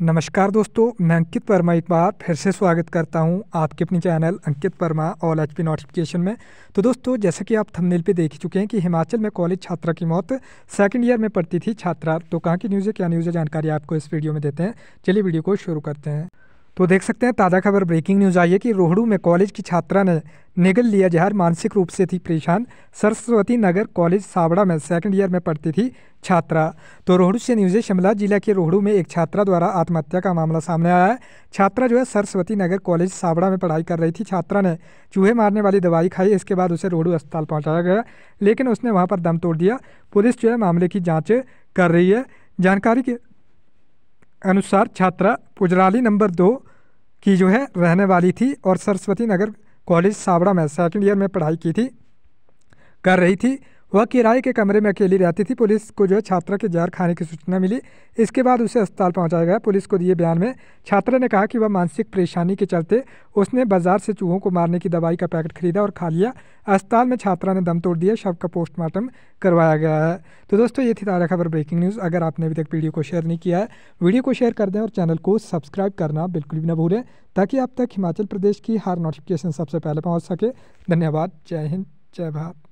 नमस्कार दोस्तों मैं अंकित वर्मा एक बार फिर से स्वागत करता हूं आपके अपने channel Ankit Verma all H P notification में तो दोस्तों जैसे कि आप थंबनेल पे देख चुके हैं कि हिमाचल में कॉलेज छात्रा की मौत सेकंड ईयर में पड़ती थी छात्रा तो कहाँ की न्यूज़ है क्या न्यूज़ है जानकारी आपको इस वीडियो में देते हैं चलिए वीडियो को शुरू करते हैं तो देख सकते हैं ताज़ा खबर ब्रेकिंग न्यूज़ आई है कि रोहड़ू में कॉलेज की छात्रा ने निगल लिया जहर मानसिक रूप से थी परेशान सरस्वती नगर कॉलेज सावड़ा में सेकंड ईयर में पढ़ती थी छात्रा तो रोहड़ू से न्यूज़ शिमला जिला के रोहड़ू में एक छात्रा द्वारा आत्महत्या का मामला सामने आया है छात्रा जो है सरस्वती नगर कॉलेज सावड़ा में पढ़ाई कर रही थी छात्रा ने चूहे मारने वाली दवाई खाई इसके बाद उसे रोहड़ू अस्पताल पहुँचाया गया लेकिन उसने वहाँ पर दम तोड़ दिया पुलिस जो है मामले की जाँच कर रही है जानकारी के अनुसार छात्रा पुजराली नंबर दो की जो है रहने वाली थी और सरस्वती नगर कॉलेज सावड़ा में सेकंड ईयर में पढ़ाई की थी कर रही थी वह किराए के कमरे में अकेली रहती थी पुलिस को जो है छात्रा के जहर खाने की सूचना मिली इसके बाद उसे अस्पताल पहुंचाया गया पुलिस को दिए बयान में छात्रा ने कहा कि वह मानसिक परेशानी के चलते उसने बाजार से चूहों को मारने की दवाई का पैकेट खरीदा और खा लिया अस्पताल में छात्रा ने दम तोड़ दिया शव का पोस्टमार्टम करवाया गया है तो दोस्तों ये थी ताज़ा खबर ब्रेकिंग न्यूज़ अगर आपने अभी तक वीडियो को शेयर नहीं किया है वीडियो को शेयर कर दें और चैनल को सब्सक्राइब करना बिल्कुल भी ना भूलें ताकि आप तक हिमाचल प्रदेश की हर नोटिफिकेशन सबसे पहले पहुँच सके धन्यवाद जय हिंद जय भारत